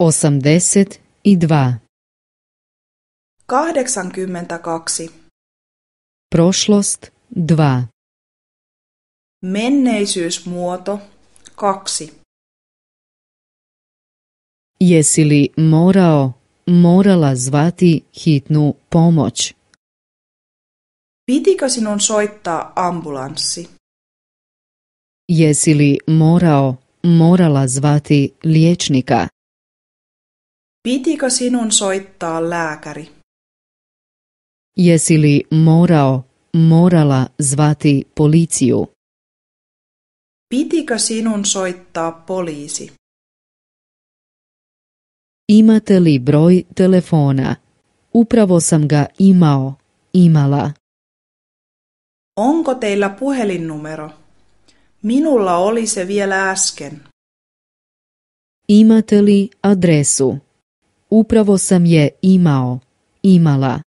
82. 82. Prošlost 2. muoto 2. Jesi li morao, morala zvati hitnu pomoć? Pitikö sinun soittaa ambulanssi? Jesi li morao, morala zvati liječnika? Pitikö sinun soittaa lääkäri? Jesili morao, morala zvati policiju? Pitikö sinun soittaa poliisi? Imate li broj telefona? Upravo sam ga imao, imala. Onko teillä puhelinnumero? Minulla oli se vielä äsken. Imate li adresu? Upravo sam je imao, imala.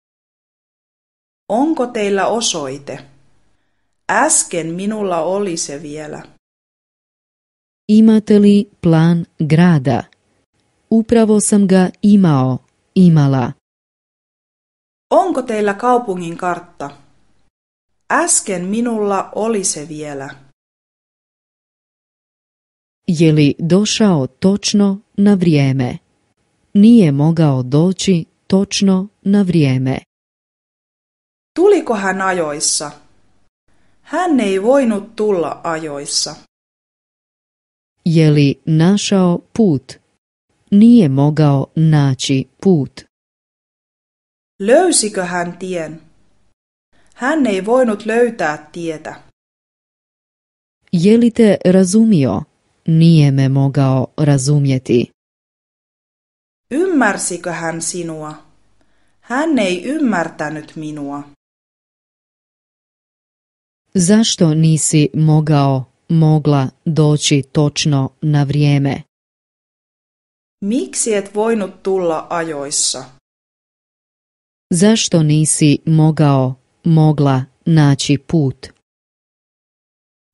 Onko teillä osoite? Äsken minulla oli se vielä. Imate li plan grada? Upravo sam ga imao, imala. Onko teillä kaupungin kartta? Äsken minulla oli se vielä. Je li došao točno na vrijeme? nije mogao doći točno na vrijeme. Tuliko hän ajoissa? Hän ei voinut tulla ajoissa. Je li našao put? Nije mogao naći put. Löysikö hän tien? Hän ei voinut löytää tietä. Je li te razumio? Nije me mogao razumjeti. Ymmärsikö hän sinua? Hän ei ymmärtänyt minua. Zašto nisi mogao, mogla doći točno na vrijeme? Miksi et voinut tulla ajoissa? Zašto nisi mogao, mogla naći put?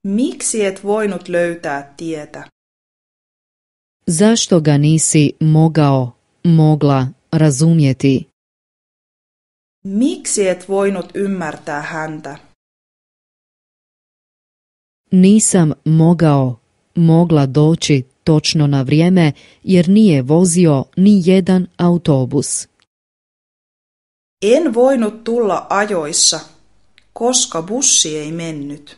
Miksi et voinut löytää tietä? Zašto ga nisi mogao, mogla razumjeti? Miksi et voinut ymmärtää häntä? Nisam mogao, mogla doći točno na vrijeme jer nije vozio ni jedan autobus. En voinut tulla ajoissa, koska bussi ei mennyt.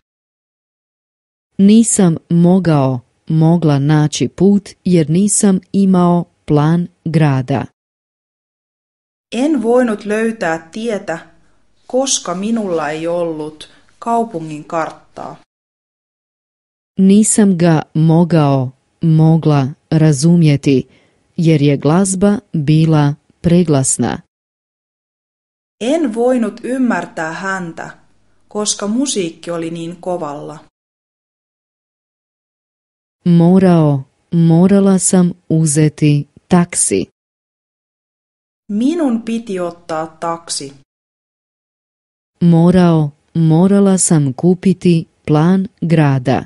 Nisam mogao, mogla naći put jer nisam imao plan grada. En voinut löytää tietä, koska minulla ei ollut kaupungin karttaa. Nisam ga mogao, mogla razumjeti, jer je glazba bila preglasna. En voinut ymmärtää häntä, koska musiikki oli niin kovalla. Morao, morala sam uzeti Taksi. Minun piti ottaa taksi. Morao, morala sam kupiti plan grada.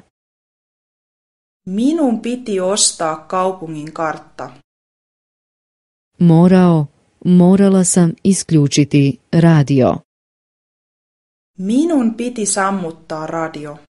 Minun piti ostaa kaupungin kartta. Morao, morala sam isključiti radio. Minun piti sammuttaa radio.